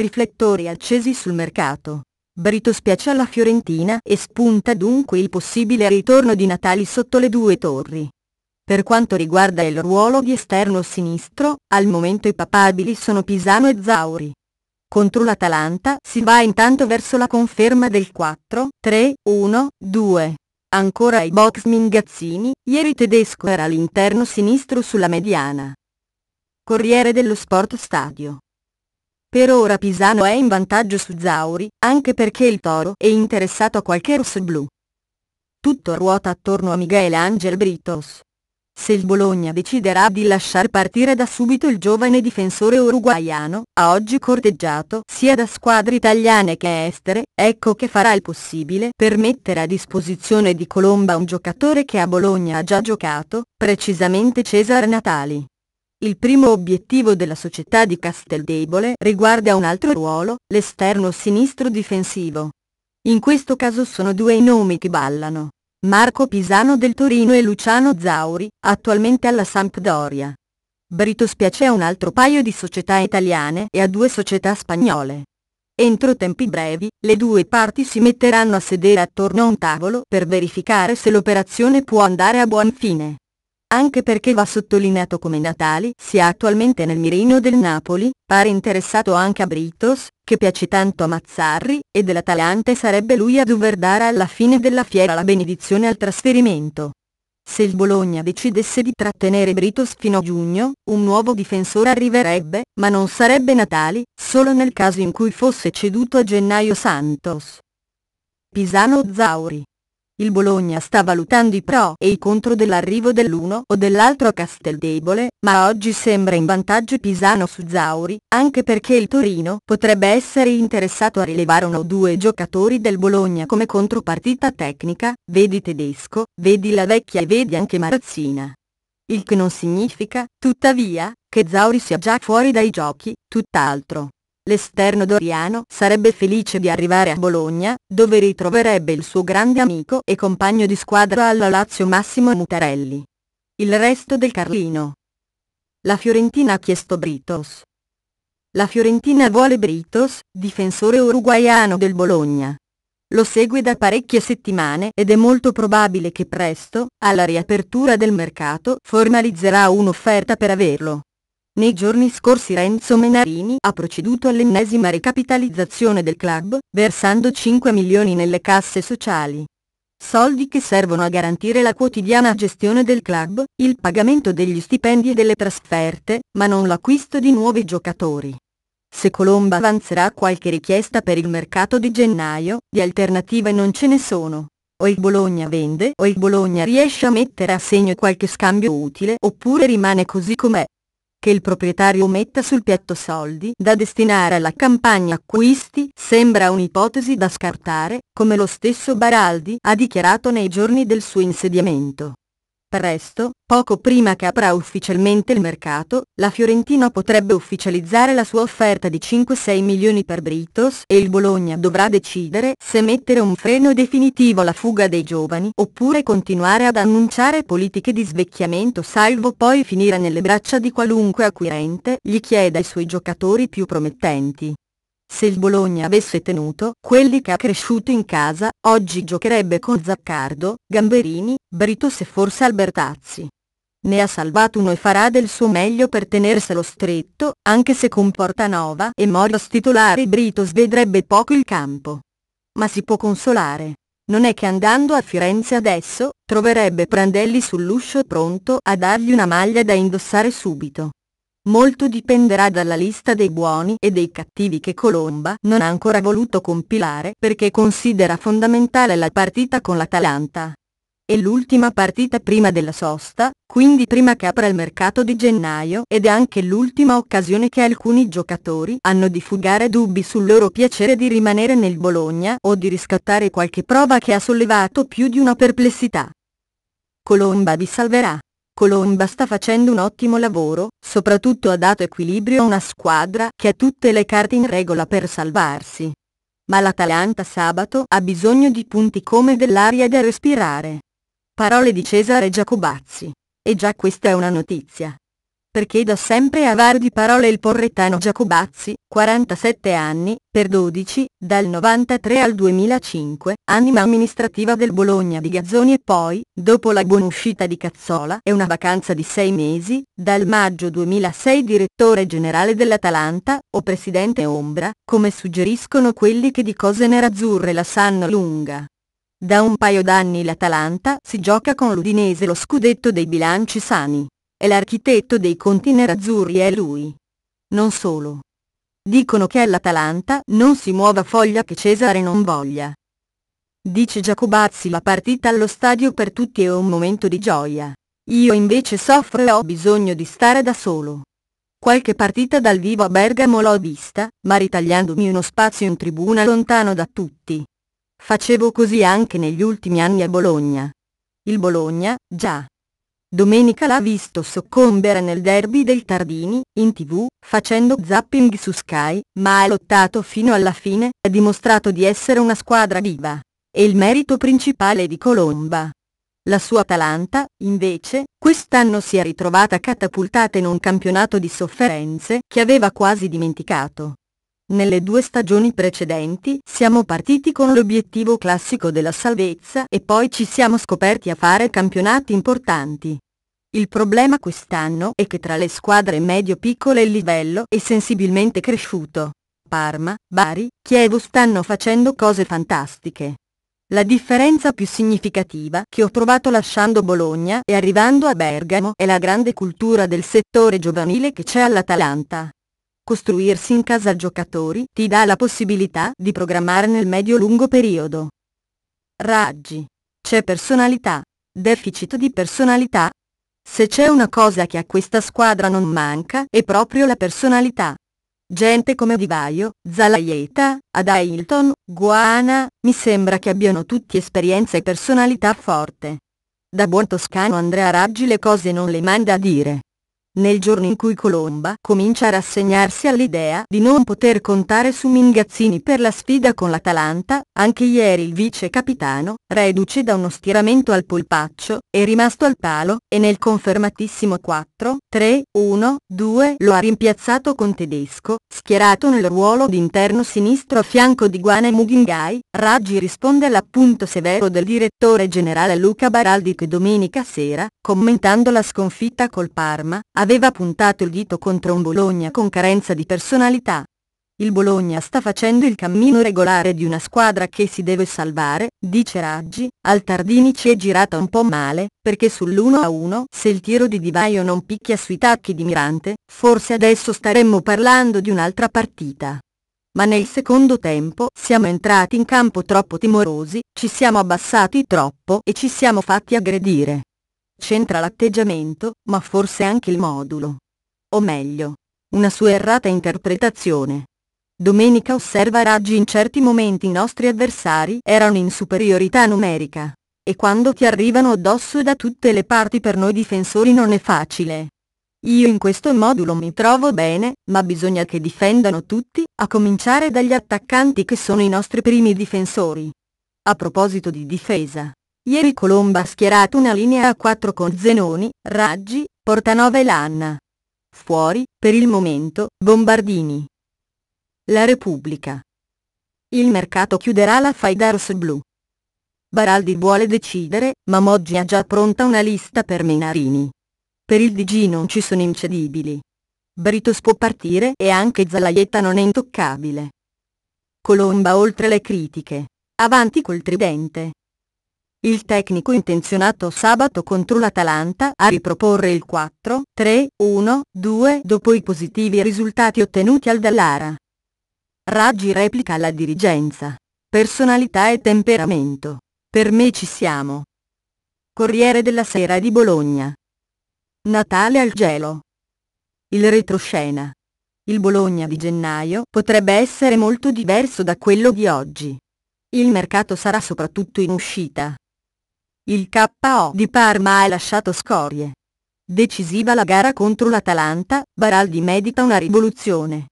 riflettori accesi sul mercato. Brito spiace alla Fiorentina e spunta dunque il possibile ritorno di Natali sotto le due torri. Per quanto riguarda il ruolo di esterno sinistro, al momento i papabili sono Pisano e Zauri. Contro l'Atalanta si va intanto verso la conferma del 4-3-1-2. Ancora ai box Mingazzini, ieri tedesco era all'interno sinistro sulla mediana. Corriere dello Sport Stadio per ora Pisano è in vantaggio su Zauri, anche perché il toro è interessato a qualche rosso blu. Tutto ruota attorno a Miguel Angel Britos. Se il Bologna deciderà di lasciar partire da subito il giovane difensore uruguaiano, a oggi corteggiato sia da squadre italiane che estere, ecco che farà il possibile per mettere a disposizione di Colomba un giocatore che a Bologna ha già giocato, precisamente Cesare Natali. Il primo obiettivo della società di Casteldebole riguarda un altro ruolo, l'esterno sinistro difensivo. In questo caso sono due i nomi che ballano. Marco Pisano del Torino e Luciano Zauri, attualmente alla Sampdoria. Brito Spiace a un altro paio di società italiane e a due società spagnole. Entro tempi brevi, le due parti si metteranno a sedere attorno a un tavolo per verificare se l'operazione può andare a buon fine anche perché va sottolineato come Natali sia attualmente nel mirino del Napoli, pare interessato anche a Britos, che piace tanto a Mazzarri, e dell'Atalante sarebbe lui a dover dare alla fine della fiera la benedizione al trasferimento. Se il Bologna decidesse di trattenere Britos fino a giugno, un nuovo difensore arriverebbe, ma non sarebbe Natali, solo nel caso in cui fosse ceduto a gennaio Santos. Pisano Zauri il Bologna sta valutando i pro e i contro dell'arrivo dell'uno o dell'altro a Casteldebole, ma oggi sembra in vantaggio Pisano su Zauri, anche perché il Torino potrebbe essere interessato a rilevare uno o due giocatori del Bologna come contropartita tecnica, vedi Tedesco, vedi la vecchia e vedi anche Marazzina. Il che non significa, tuttavia, che Zauri sia già fuori dai giochi, tutt'altro l'esterno doriano sarebbe felice di arrivare a Bologna, dove ritroverebbe il suo grande amico e compagno di squadra alla Lazio Massimo Mutarelli. Il resto del Carlino. La Fiorentina ha chiesto Britos. La Fiorentina vuole Britos, difensore uruguaiano del Bologna. Lo segue da parecchie settimane ed è molto probabile che presto, alla riapertura del mercato, formalizzerà un'offerta per averlo. Nei giorni scorsi Renzo Menarini ha proceduto all'ennesima ricapitalizzazione del club, versando 5 milioni nelle casse sociali. Soldi che servono a garantire la quotidiana gestione del club, il pagamento degli stipendi e delle trasferte, ma non l'acquisto di nuovi giocatori. Se Colomba avanzerà qualche richiesta per il mercato di gennaio, di alternative non ce ne sono o il Bologna vende o il Bologna riesce a mettere a segno qualche scambio utile oppure rimane così com'è che il proprietario metta sul piatto soldi da destinare alla campagna acquisti sembra un'ipotesi da scartare, come lo stesso Baraldi ha dichiarato nei giorni del suo insediamento. Presto, poco prima che aprà ufficialmente il mercato, la Fiorentina potrebbe ufficializzare la sua offerta di 5-6 milioni per Britos e il Bologna dovrà decidere se mettere un freno definitivo alla fuga dei giovani oppure continuare ad annunciare politiche di svecchiamento salvo poi finire nelle braccia di qualunque acquirente gli chieda i suoi giocatori più promettenti. Se il Bologna avesse tenuto quelli che ha cresciuto in casa, oggi giocherebbe con Zaccardo, Gamberini, Britos e forse Albertazzi. Ne ha salvato uno e farà del suo meglio per tenerselo stretto, anche se con Portanova e Morios titolare Britos vedrebbe poco il campo. Ma si può consolare. Non è che andando a Firenze adesso, troverebbe Prandelli sull'uscio pronto a dargli una maglia da indossare subito. Molto dipenderà dalla lista dei buoni e dei cattivi che Colomba non ha ancora voluto compilare perché considera fondamentale la partita con l'Atalanta. È l'ultima partita prima della sosta, quindi prima che apra il mercato di gennaio ed è anche l'ultima occasione che alcuni giocatori hanno di fugare dubbi sul loro piacere di rimanere nel Bologna o di riscattare qualche prova che ha sollevato più di una perplessità. Colomba vi salverà. Colomba sta facendo un ottimo lavoro, soprattutto ha dato equilibrio a una squadra che ha tutte le carte in regola per salvarsi. Ma l'Atalanta sabato ha bisogno di punti come dell'aria da respirare. Parole di Cesare Giacobazzi. E già questa è una notizia perché da sempre avaro di parole il porretano Giacobazzi, 47 anni, per 12, dal 93 al 2005, anima amministrativa del Bologna di Gazzoni e poi, dopo la buonuscita di Cazzola e una vacanza di sei mesi, dal maggio 2006 direttore generale dell'Atalanta, o presidente Ombra, come suggeriscono quelli che di cose nerazzurre la sanno lunga. Da un paio d'anni l'Atalanta si gioca con l'Udinese lo scudetto dei bilanci sani è l'architetto dei conti nerazzurri è lui. Non solo. Dicono che all'Atalanta non si muova foglia che Cesare non voglia. Dice Giacobazzi la partita allo stadio per tutti è un momento di gioia. Io invece soffro e ho bisogno di stare da solo. Qualche partita dal vivo a Bergamo l'ho vista, ma ritagliandomi uno spazio in tribuna lontano da tutti. Facevo così anche negli ultimi anni a Bologna. Il Bologna, già, Domenica l'ha visto soccombere nel derby del Tardini, in tv, facendo zapping su Sky, ma ha lottato fino alla fine, ha dimostrato di essere una squadra viva. E il merito principale di Colomba. La sua Atalanta, invece, quest'anno si è ritrovata catapultata in un campionato di sofferenze che aveva quasi dimenticato. Nelle due stagioni precedenti siamo partiti con l'obiettivo classico della salvezza e poi ci siamo scoperti a fare campionati importanti. Il problema quest'anno è che tra le squadre medio-piccole il livello è sensibilmente cresciuto. Parma, Bari, Chievo stanno facendo cose fantastiche. La differenza più significativa che ho trovato lasciando Bologna e arrivando a Bergamo è la grande cultura del settore giovanile che c'è all'Atalanta costruirsi in casa giocatori ti dà la possibilità di programmare nel medio-lungo periodo. Raggi. C'è personalità. Deficit di personalità. Se c'è una cosa che a questa squadra non manca è proprio la personalità. Gente come Divaio, Zalaieta, Adailton, Guana, mi sembra che abbiano tutti esperienza e personalità forte. Da buon toscano Andrea Raggi le cose non le manda a dire. Nel giorno in cui Colomba comincia a rassegnarsi all'idea di non poter contare su Mingazzini per la sfida con l'Atalanta, anche ieri il vice capitano, reduce da uno stiramento al polpaccio, è rimasto al palo e nel confermatissimo 4-3-1-2 lo ha rimpiazzato con Tedesco, schierato nel ruolo di interno sinistro a fianco di Guane Mughingai. Raggi risponde all'appunto severo del direttore generale Luca Baraldi che domenica sera, commentando la sconfitta col Parma, aveva puntato il dito contro un Bologna con carenza di personalità. Il Bologna sta facendo il cammino regolare di una squadra che si deve salvare, dice Raggi, al Tardini ci è girata un po' male, perché sull'1-1 se il tiro di Divaio non picchia sui tacchi di Mirante, forse adesso staremmo parlando di un'altra partita. Ma nel secondo tempo siamo entrati in campo troppo timorosi, ci siamo abbassati troppo e ci siamo fatti aggredire. C'entra l'atteggiamento, ma forse anche il modulo. O meglio, una sua errata interpretazione. Domenica osserva raggi in certi momenti i nostri avversari erano in superiorità numerica. E quando ti arrivano addosso da tutte le parti per noi difensori non è facile. Io in questo modulo mi trovo bene, ma bisogna che difendano tutti, a cominciare dagli attaccanti che sono i nostri primi difensori. A proposito di difesa, Ieri Colomba ha schierato una linea a 4 con Zenoni, Raggi, Portanova e Lanna. Fuori, per il momento, Bombardini. La Repubblica. Il mercato chiuderà la faida rosso-blu. Baraldi vuole decidere, ma Moggi ha già pronta una lista per Menarini. Per il DG non ci sono incedibili. Britos può partire e anche Zalaietta non è intoccabile. Colomba oltre le critiche. Avanti col tridente. Il tecnico intenzionato sabato contro l'Atalanta a riproporre il 4-3-1-2 dopo i positivi risultati ottenuti al Dallara. Raggi replica alla dirigenza. Personalità e temperamento. Per me ci siamo. Corriere della Sera di Bologna. Natale al gelo. Il retroscena. Il Bologna di gennaio potrebbe essere molto diverso da quello di oggi. Il mercato sarà soprattutto in uscita. Il KO di Parma ha lasciato scorie. Decisiva la gara contro l'Atalanta, Baraldi medita una rivoluzione.